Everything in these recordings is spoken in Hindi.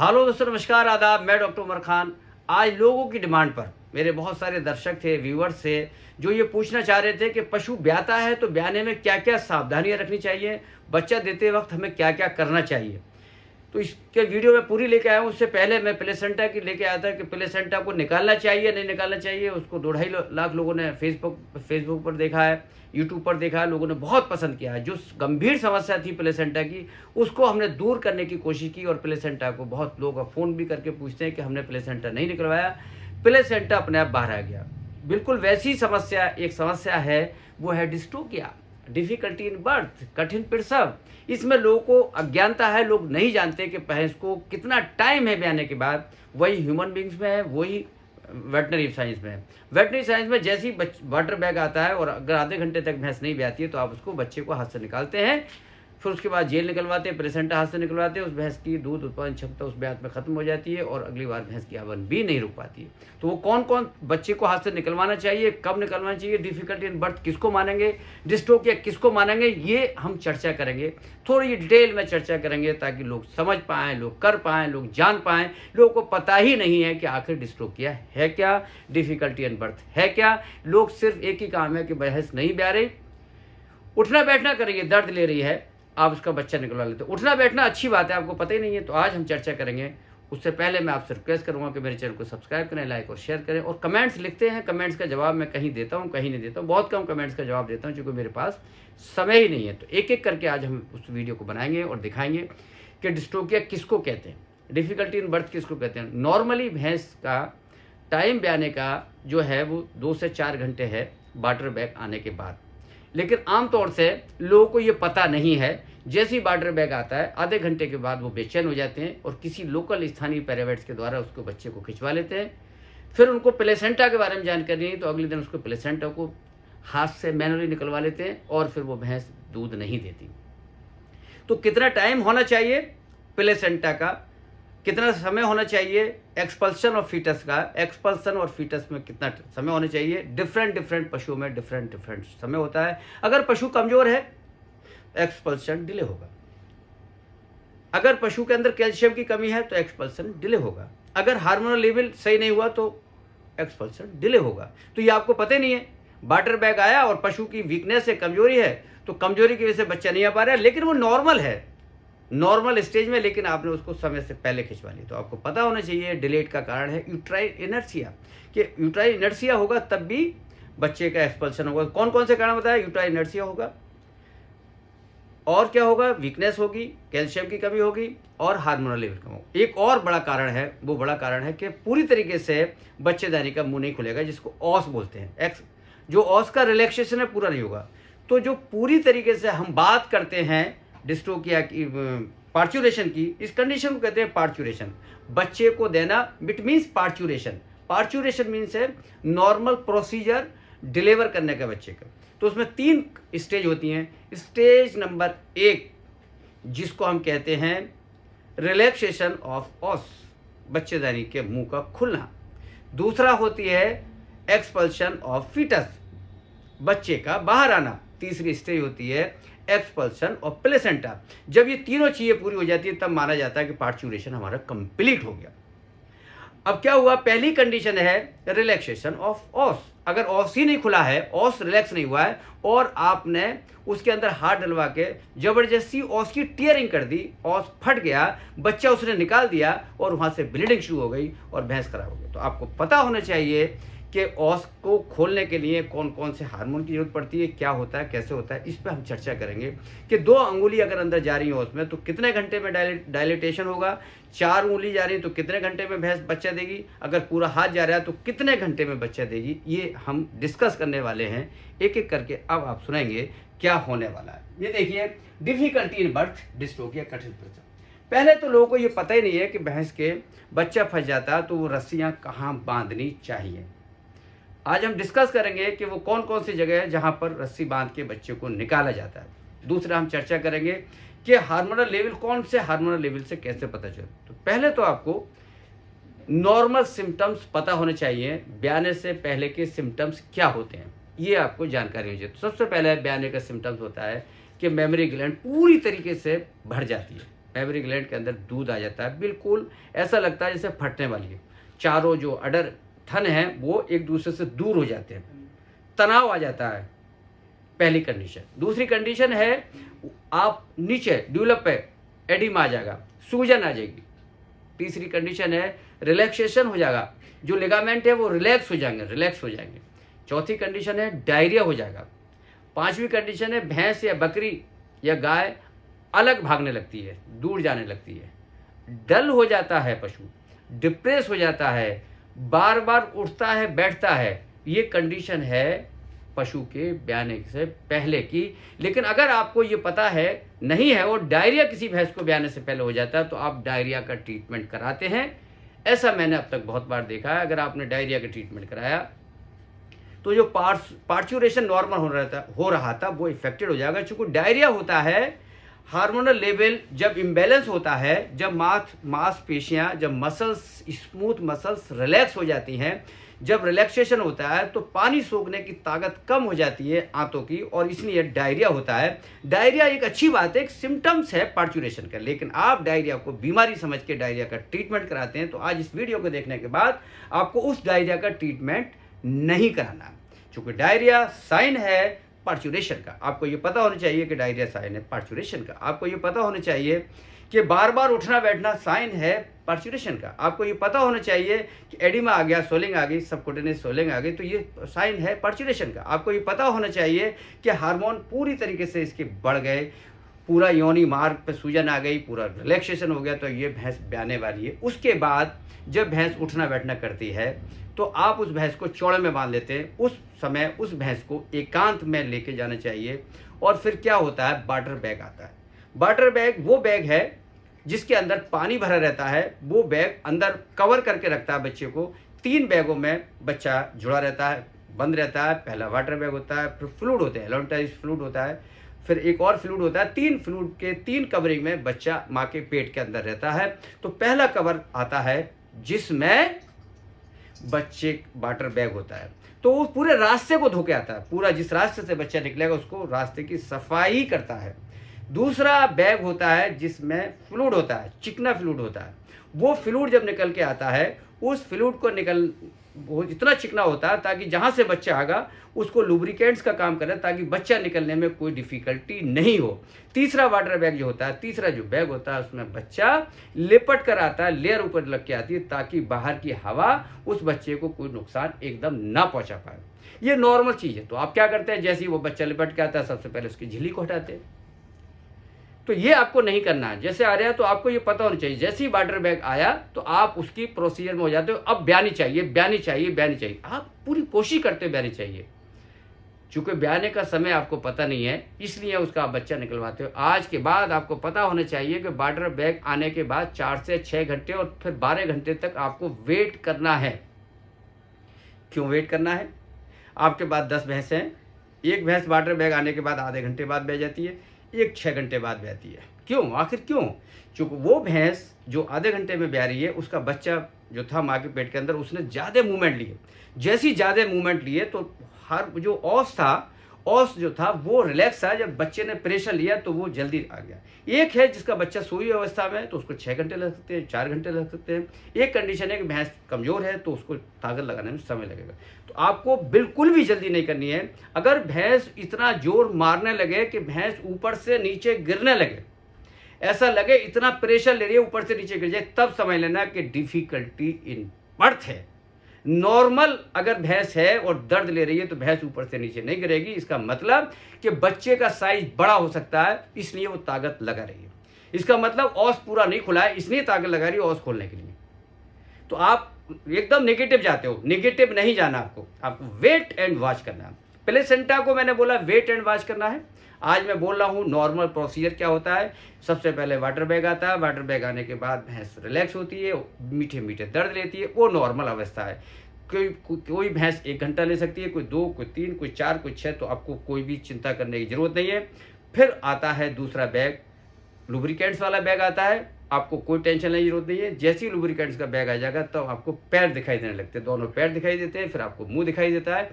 हालो दोस्तों नमस्कार आदाब मैं डॉक्टर उमर खान आज लोगों की डिमांड पर मेरे बहुत सारे दर्शक थे व्यूवर्स थे जो ये पूछना चाह रहे थे कि पशु ब्याता है तो ब्याने में क्या क्या सावधानियां रखनी चाहिए बच्चा देते वक्त हमें क्या क्या करना चाहिए तो इसके वीडियो में पूरी लेके आया हूँ उससे पहले मैं प्लेसेंटा की लेके आया था कि प्लेसेंटा को निकालना चाहिए नहीं निकालना चाहिए उसको दो ढाई लाख लोगों ने फेसबुक फेसबुक पर देखा है यूट्यूब पर देखा है लोगों ने बहुत पसंद किया है जो गंभीर समस्या थी प्लेसेंटा की उसको हमने दूर करने की कोशिश की और प्लेसेंटा को बहुत लोग फ़ोन भी करके पूछते हैं कि हमने प्लेसेंटा नहीं निकलवाया प्लेसेंटा अपने आप बाहर आ गया बिल्कुल वैसी समस्या एक समस्या है वो है डिस्टोकिया डिफिकल्टी इन बर्थ कठिन प्रसव इसमें लोगों को अज्ञानता है लोग नहीं जानते कि भैंस को कितना टाइम है ब्याने के बाद वही ह्यूमन बींग्स में है वही वेटनरी साइंस में वेटनरी साइंस में जैसे ही वाटर बैग आता है और अगर आधे घंटे तक भैंस नहीं ब्याती है तो आप उसको बच्चे को हाथ से निकालते हैं फिर उसके बाद जेल निकलवाते प्रेसेंटा हाथ से निकलवाते उस भैंस की दूध उत्पादन क्षमता उस ब्याज में खत्म हो जाती है और अगली बार भैंस की आवन भी नहीं रुक पाती है तो वो कौन कौन बच्चे को हाथ से निकलवाना चाहिए कब निकलवाना चाहिए डिफिकल्टी इन बर्थ किसको मानेंगे डिस्ट्रोक या किसको मानेंगे ये हम चर्चा करेंगे थोड़ी डिटेल में चर्चा करेंगे ताकि लोग समझ पाएँ लोग कर पाएँ लोग जान पाएँ लोगों को पता ही नहीं है कि आखिर किया है क्या डिफिकल्टी इन बर्थ है क्या लोग सिर्फ एक ही काम है कि भैंस नहीं ब्या रही उठना बैठना करेंगे दर्द ले रही है आप उसका बच्चा निकलवा लेते उठना बैठना अच्छी बात है आपको पता ही नहीं है तो आज हम चर्चा करेंगे उससे पहले मैं आपसे रिक्वेस्ट करूंगा कि मेरे चैनल को सब्सक्राइब करें लाइक और शेयर करें और कमेंट्स लिखते हैं कमेंट्स का जवाब मैं कहीं देता हूं कहीं नहीं देता हूं बहुत कम कमेंट्स का जवाब देता हूं क्योंकि मेरे पास समय ही नहीं है तो एक एक करके आज हम उस वीडियो को बनाएंगे और दिखाएंगे कि डिस्ट्रोकिया किसको कहते हैं डिफ़िकल्टी इन बर्थ किसको कहते हैं नॉर्मली भैंस का टाइम ब्याने का जो है वो दो से चार घंटे है वाटर बैग आने के बाद लेकिन आमतौर से लोगों को ये पता नहीं है जैसे ही बार्डर बैग आता है आधे घंटे के बाद वो बेचैन हो जाते हैं और किसी लोकल स्थानीय पैरावेट्स के द्वारा उसको बच्चे को खिंचवा लेते हैं फिर उनको प्लेसेंटा के बारे में जानकारी नहीं तो अगले दिन उसको प्लेसेंटा को हाथ से मैनुअली निकलवा लेते हैं और फिर वो भैंस दूध नहीं देती तो कितना टाइम होना चाहिए प्लेसेंटा का कितना समय होना चाहिए एक्सपल्सन और फीटस का एक्सपल्सन और फीटस में कितना समय होना चाहिए डिफरेंट डिफरेंट पशुओं में डिफरेंट डिफरेंट समय होता है अगर पशु कमजोर है एक्सपल्सन डिले होगा अगर पशु के अंदर कैल्शियम की कमी है तो एक्सपल्सन डिले होगा अगर हार्मोनल लेवल सही नहीं हुआ तो एक्सपल्सन डिले होगा तो ये आपको पता नहीं है वाटर बैग आया और पशु की वीकनेस है कमजोरी है तो कमजोरी की वजह से बच्चा नहीं आ पा रहा है लेकिन वो नॉर्मल है नॉर्मल स्टेज में लेकिन आपने उसको समय से पहले खिंचवा ली तो आपको पता होना चाहिए डिलेट का कारण है यूट्राइन इनर्सिया कि यूट्राइन इनर्सिया होगा तब भी बच्चे का एक्सपल्सन होगा कौन कौन से कारण बताया यूट्राइन इनर्सिया होगा और क्या होगा वीकनेस होगी कैल्शियम की कमी होगी और हार्मोनल लेवल कम होगा एक और बड़ा कारण है वो बड़ा कारण है कि पूरी तरीके से बच्चेदारी का मुंह नहीं खुलेगा जिसको ऑस बोलते हैं एक्स जो ऑस का रिलैक्सेशन है पूरा नहीं होगा तो जो पूरी तरीके से हम बात करते हैं डिस्ट्रोक या पार्चुरेशन की इस कंडीशन को कहते हैं पार्चुरेशन बच्चे को देना it means parturition parturition means है नॉर्मल प्रोसीजर डिलीवर करने का बच्चे का तो उसमें तीन स्टेज होती हैं स्टेज नंबर एक जिसको हम कहते हैं रिलैक्सेशन ऑफ ऑस दानी के मुंह का खुलना दूसरा होती है एक्सपल्शन ऑफ फिटस बच्चे का बाहर आना तीसरी स्टेज होती है एक्सपल्सन और प्लेसेंटा जब ये तीनों चीज़ें पूरी हो जाती है तब माना जाता है कि पार्चुरेशन हमारा कंप्लीट हो गया अब क्या हुआ पहली कंडीशन है रिलैक्सेशन ऑफ ऑस अगर ऑस ही नहीं खुला है ऑस रिलैक्स नहीं हुआ है और आपने उसके अंदर हाथ डलवा के जबरदस्ती ऑस की टीयरिंग कर दी ऑस फट गया बच्चा उसने निकाल दिया और वहां से ब्लीडिंग शुरू हो गई और भैंस खराब हो गई तो आपको पता होना चाहिए कि ओस को खोलने के लिए कौन कौन से हार्मोन की जरूरत पड़ती है क्या होता है कैसे होता है इस पर हम चर्चा करेंगे कि दो अंगुली अगर अंदर जा रही है ओस में तो कितने घंटे में डायलिटेशन होगा चार उंगली जा रही है तो कितने घंटे में भैंस बच्चा देगी अगर पूरा हाथ जा रहा है तो कितने घंटे में बच्चा देगी ये हम डिस्कस करने वाले हैं एक एक करके अब आप सुनेंगे क्या होने वाला है ये देखिए डिफिकल्टी इन बर्थ डिस्ट्रोकिया कठिन प्रसव पहले तो लोगों को ये पता ही नहीं है कि भैंस के बच्चा फंस जाता तो वो रस्सियाँ कहाँ बांधनी चाहिए आज हम डिस्कस करेंगे कि वो कौन कौन सी जगह है जहाँ पर रस्सी बांध के बच्चे को निकाला जाता है दूसरा हम चर्चा करेंगे कि हार्मोनल लेवल कौन से हार्मोनल लेवल से कैसे पता चले तो पहले तो आपको नॉर्मल सिम्टम्स पता होने चाहिए ब्याने से पहले के सिम्टम्स क्या होते हैं ये आपको जानकारी होनी चाहिए तो सबसे पहले ब्याने का सिम्टम्स होता है कि मेमोरी ग्लैंड पूरी तरीके से भर जाती है मेमोरी ग्लैंड के अंदर दूध आ जाता है बिल्कुल ऐसा लगता है जैसे फटने वाली है चारों जो अडर थन है वो एक दूसरे से दूर हो जाते हैं तनाव आ जाता है पहली कंडीशन दूसरी कंडीशन है आप नीचे डेवलप है एडिम आ जाएगा सूजन आ जाएगी तीसरी कंडीशन है रिलैक्सेशन हो जाएगा जो लिगामेंट है वो रिलैक्स हो जाएंगे रिलैक्स हो जाएंगे चौथी कंडीशन है डायरिया हो जाएगा पांचवी कंडीशन है भैंस या बकरी या गाय अलग भागने लगती है दूर जाने लगती है डल हो जाता है पशु डिप्रेस हो जाता है बार बार उठता है बैठता है ये कंडीशन है पशु के ब्याने से पहले की लेकिन अगर आपको ये पता है नहीं है और डायरिया किसी भैंस को ब्याने से पहले हो जाता है तो आप डायरिया का ट्रीटमेंट कराते हैं ऐसा मैंने अब तक बहुत बार देखा है अगर आपने डायरिया का ट्रीटमेंट कराया तो जो पार्चुरेशन नॉर्मल हो रहा था हो रहा था वो इफेक्टेड हो जाएगा चूंकि डायरिया होता है हार्मोनल लेवल जब इम्बेलेंस होता है जब माथ मांसपेशियाँ जब मसल्स स्मूथ मसल्स रिलैक्स हो जाती हैं जब रिलैक्सेशन होता है तो पानी सोखने की ताकत कम हो जाती है आंतों की और इसलिए डायरिया होता है डायरिया एक अच्छी बात है एक सिम्टम्स है पार्चुरेशन का लेकिन आप डायरिया को बीमारी समझ के डायरिया का ट्रीटमेंट कराते हैं तो आज इस वीडियो को देखने के बाद आपको उस डायरिया का ट्रीटमेंट नहीं कराना चूंकि डायरिया साइन है पार्चुरेशन का आपको ये पता होना चाहिए कि डायरिया साइन है पार्चुरेशन का आपको ये पता होना चाहिए कि बार बार उठना बैठना साइन है पार्चुरेशन का आपको ये पता होना चाहिए कि एडिमा आ गया सोलिंग आ गई सबकोटेनियस सोलिंग आ गई तो ये साइन है पार्चुरेशन का आपको ये पता होना चाहिए कि हार्मोन पूरी तरीके से इसके बढ़ गए पूरा योनि मार्ग पे सूजन आ गई पूरा रिलैक्सेशन हो गया तो ये भैंस ब्याने वाली है उसके बाद जब भैंस उठना बैठना करती है तो आप उस भैंस को चौड़े में बांध लेते हैं उस समय उस भैंस को एकांत में लेके जाना चाहिए और फिर क्या होता है बाटर बैग आता है बाटर बैग वो बैग है जिसके अंदर पानी भरा रहता है वो बैग अंदर कवर करके रखता है बच्चे को तीन बैगों में बच्चा जुड़ा रहता है बंद रहता है पहला वाटर बैग होता है फिर फ्लूड होता है एलोनटाइज फ्लूड होता है फिर एक और फ्लूड होता है तीन फ्लूड के तीन कवरिंग में बच्चा माँ के पेट के अंदर रहता है तो पहला कवर आता है जिसमें बच्चे वाटर बैग होता है तो वो पूरे रास्ते को धोके आता है पूरा जिस रास्ते से बच्चा निकलेगा उसको रास्ते की सफाई करता है दूसरा बैग होता है जिसमें फ्लूड होता है चिकना फ्लूड होता है वो फ्लूड जब निकल के आता है उस फ्लूड को निकल इतना चिकना होता है ताकि जहाँ से बच्चा आगा उसको लुब्रिकेंट्स का काम करें ताकि बच्चा निकलने में कोई डिफिकल्टी नहीं हो तीसरा वाटर बैग जो होता है तीसरा जो बैग होता है उसमें बच्चा लिपट कर आता है लेयर ऊपर लग के आती है ताकि बाहर की हवा उस बच्चे को कोई नुकसान एकदम ना पहुंचा पाए ये नॉर्मल चीज़ है तो आप क्या करते हैं जैसे ही वो बच्चा लिपट के आता है सबसे पहले उसकी झिल्ली को हटाते हैं तो ये आपको नहीं करना है जैसे आ रहा है तो आपको ये पता होना चाहिए जैसे ही वाटर बैग आया तो आप उसकी प्रोसीजर में हो जाते हो अब बयानी चाहिए बयानी चाहिए बयानी चाहिए आप पूरी कोशिश करते हो बयानी चाहिए चूंकि ब्याने का समय आपको पता नहीं है इसलिए उसका आप बच्चा निकलवाते हो आज के बाद आपको पता होना चाहिए कि बार्डर बैग आने के बाद चार से छह घंटे और फिर बारह घंटे तक आपको वेट करना है क्यों वेट करना है आपके पास दस भैंस हैं एक भैंस बार्डर बैग आने के बाद आधे घंटे बाद बह जाती है एक छः घंटे बाद बहती है क्यों आखिर क्यों क्योंकि वो भैंस जो आधे घंटे में बह रही है उसका बच्चा जो था माँ के पेट के अंदर उसने ज़्यादा मूवमेंट लिए जैसी ज़्यादा मूवमेंट लिए तो हर जो औस था औस जो था वो रिलैक्स था जब बच्चे ने प्रेशर लिया तो वो जल्दी आ गया एक है जिसका बच्चा सोई अवस्था में तो उसको छः घंटे लग सकते हैं चार घंटे लग सकते हैं एक कंडीशन है कि भैंस कमज़ोर है तो उसको ताकत लगाने में समय लगेगा तो आपको बिल्कुल भी जल्दी नहीं करनी है अगर भैंस इतना जोर मारने लगे कि भैंस ऊपर से नीचे गिरने लगे ऐसा लगे इतना प्रेशर ले रही है ऊपर से नीचे गिर जाए तब समझ लेना कि डिफिकल्टी इन बर्थ है नॉर्मल अगर भैंस है और दर्द ले रही है तो भैंस ऊपर से नीचे नहीं गिरेगी इसका मतलब कि बच्चे का साइज बड़ा हो सकता है इसलिए वो ताकत लगा रही है इसका मतलब औस पूरा नहीं खुला है इसलिए ताकत लगा रही है औस खोलने के लिए तो आप एकदम नेगेटिव जाते हो नेगेटिव नहीं जाना आपको आपको वेट एंड वॉच करना है प्लेसेंटा को मैंने बोला वेट एंड वॉश करना है आज मैं बोल रहा हूँ नॉर्मल प्रोसीजर क्या होता है सबसे पहले वाटर बैग आता है वाटर बैग आने के बाद भैंस रिलैक्स होती है मीठे मीठे दर्द लेती है वो नॉर्मल अवस्था है कोई कोई भैंस एक घंटा ले सकती है कोई दो कोई तीन कोई चार कोई छः तो आपको कोई भी चिंता करने की जरूरत नहीं है फिर आता है दूसरा बैग लुब्रिकेंट्स वाला बैग आता है आपको कोई टेंशन नहीं जरूरत नहीं है जैसे ही लुब्रिकेंट्स का बैग आ जाएगा तब तो आपको पैर दिखाई देने लगते हैं दोनों पैर दिखाई देते हैं फिर आपको मुंह दिखाई देता है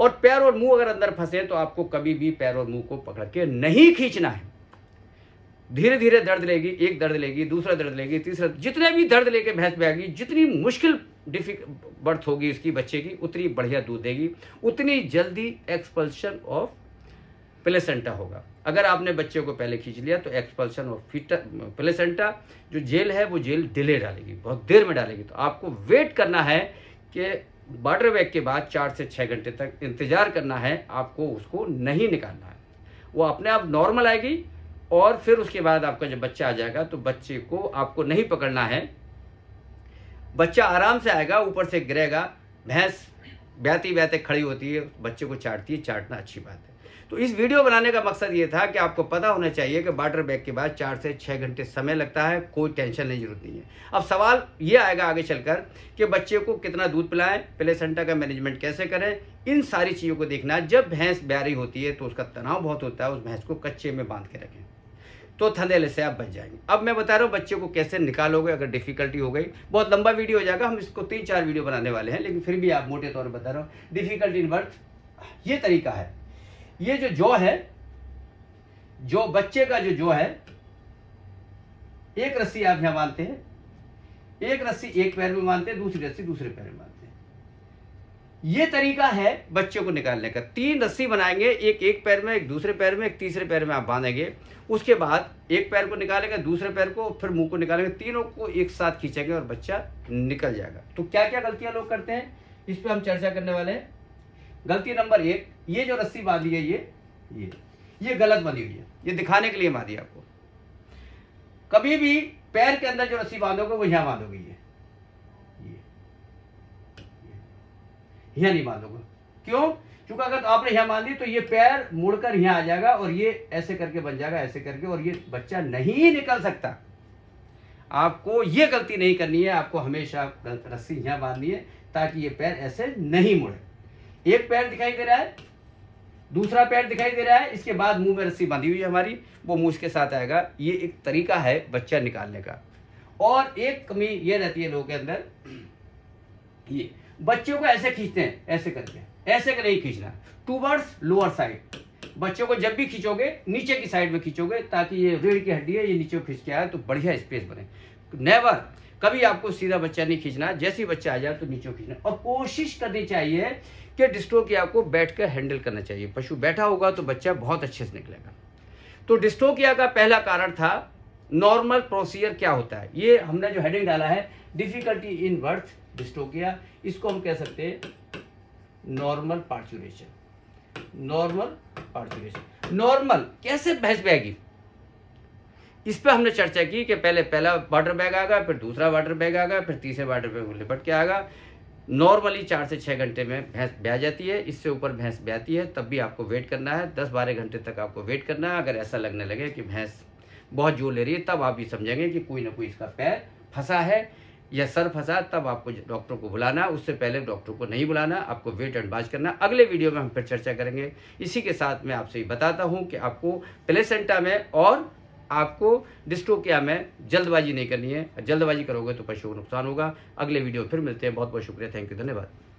और पैर और मुंह अगर अंदर फंसे तो आपको कभी भी पैर और मुंह को पकड़ के नहीं खींचना है धीरे धीरे दर्द लेगी एक दर्द लेगी दूसरा दर्द लेगी तीसरा जितने भी दर्द लेके भैंस आएगी जितनी मुश्किल डिफिक बर्थ होगी इसकी बच्चे की उतनी बढ़िया दूध देगी उतनी जल्दी एक्सपल्शन ऑफ प्लेसेंटा होगा अगर आपने बच्चे को पहले खींच लिया तो एक्सपल्शन ऑफ फिट प्लेसेंटा जो जेल है वो जेल डिले डालेगी बहुत देर में डालेगी तो आपको वेट करना है कि वाटर बैग के बाद चार से छः घंटे तक इंतज़ार करना है आपको उसको नहीं निकालना है वो अपने आप नॉर्मल आएगी और फिर उसके बाद आपका जब बच्चा आ जाएगा तो बच्चे को आपको नहीं पकड़ना है बच्चा आराम से आएगा ऊपर से गिरेगा भैंस बहते बहते खड़ी होती है बच्चे को चाटती है चाटना अच्छी बात है तो इस वीडियो बनाने का मकसद ये था कि आपको पता होना चाहिए कि वाटर बैग के बाद चार से छः घंटे समय लगता है कोई टेंशन नहीं जरूरत नहीं है अब सवाल ये आएगा आगे चलकर कि बच्चे को कितना दूध पिलाएं प्लेसेंटा का मैनेजमेंट कैसे करें इन सारी चीज़ों को देखना जब भैंस ब्यारी होती है तो उसका तनाव बहुत होता है उस भैंस को कच्चे में बांध के रखें तो थंधेले से आप बच जाएंगे अब मैं बता रहा हूँ बच्चे को कैसे निकालोगे अगर डिफिकल्टी हो गई बहुत लंबा वीडियो हो जाएगा हम इसको तीन चार वीडियो बनाने वाले हैं लेकिन फिर भी आप मोटे तौर पर बता रहा हूँ डिफिकल्टी इन बर्थ ये तरीका है ये जो जो है जो बच्चे का जो जो है एक रस्सी आप यहां मानते हैं एक रस्सी एक पैर में मानते हैं दूसरी रस्सी दूसरे पैर में ये तरीका है बच्चों को निकालने का तीन रस्सी बनाएंगे एक एक पैर में एक दूसरे पैर में एक तीसरे पैर में आप बांधेंगे उसके बाद एक पैर को निकालेंगे दूसरे पैर को फिर मुंह को निकालेंगे तीनों को एक साथ खींचेंगे और बच्चा निकल जाएगा तो क्या क्या गलतियां लोग करते हैं इस पर हम चर्चा करने वाले हैं गलती नंबर एक ये जो रस्सी बांधी है ये ये ये गलत बांधी हुई है ये दिखाने के लिए बांधी आपको कभी भी पैर के अंदर जो रस्सी बांधोगे वो यहां बांधोगे ये यह नहीं बांधोगे क्यों क्योंकि अगर तो आपने यहां बांध दी तो ये पैर मुड़कर यहां आ जाएगा और ये ऐसे करके बन जाएगा ऐसे करके और ये बच्चा नहीं निकल सकता आपको ये गलती नहीं करनी है आपको हमेशा रस्सी यहां बांधनी है ताकि ये पैर ऐसे नहीं मुड़े एक पैर दिखाई दे रहा है दूसरा पैर दिखाई दे रहा है इसके बाद मुंह में रस्सी बांधी हुई है हमारी वो मुंह के साथ आएगा ये एक तरीका है बच्चा निकालने का और एक कमी ये रहती है लोगों के अंदर ये बच्चों को ऐसे खींचते हैं ऐसे करके ऐसे कर नहीं खींचना टूवर्ड्स लोअर साइड बच्चों को जब भी खींचोगे नीचे की साइड में खींचोगे ताकि ये रीढ़ की हड्डी है ये नीचे खींच के आए तो बढ़िया स्पेस बने नेवर कभी आपको सीधा बच्चा नहीं खींचना जैसे ही बच्चा आ जाए तो नीचे खींचना और कोशिश करनी चाहिए कि डिस्ट्रो की आपको बैठ कर हैंडल करना चाहिए पशु बैठा होगा तो बच्चा बहुत अच्छे से निकलेगा तो डिस्ट्रोकिया का पहला कारण था नॉर्मल प्रोसीजर क्या होता है ये हमने जो हेडिंग डाला है डिफिकल्टी इन बर्थ डिस्टोकिया इसको हम कह सकते हैं normal parturition normal parturition normal कैसे भैंस बैगी इस पर हमने चर्चा की कि पहले पहला वाटर बैग आएगा फिर दूसरा वाटर बैग आएगा फिर तीसरे वाटर बैग लिपट के आएगा नॉर्मली चार से छः घंटे में भैंस ब्या जाती है इससे ऊपर भैंस ब्याती है तब भी आपको वेट करना है दस बारह घंटे तक आपको वेट करना है अगर ऐसा लगने लगे कि भैंस बहुत जोर ले रही है तब आप ये समझेंगे कि कोई ना कोई इसका पैर फंसा है या सर फंसा तब आपको डॉक्टर को बुलाना उससे पहले डॉक्टर को नहीं बुलाना आपको वेट एंड वाच करना अगले वीडियो में हम फिर चर्चा करेंगे इसी के साथ मैं आपसे बताता हूँ कि आपको प्लेसेंटा में और आपको डिस्ट्रोकिया में जल्दबाजी नहीं करनी है जल्दबाजी करोगे तो पशु को नुकसान होगा अगले वीडियो फिर मिलते हैं बहुत बहुत शुक्रिया थैंक यू धन्यवाद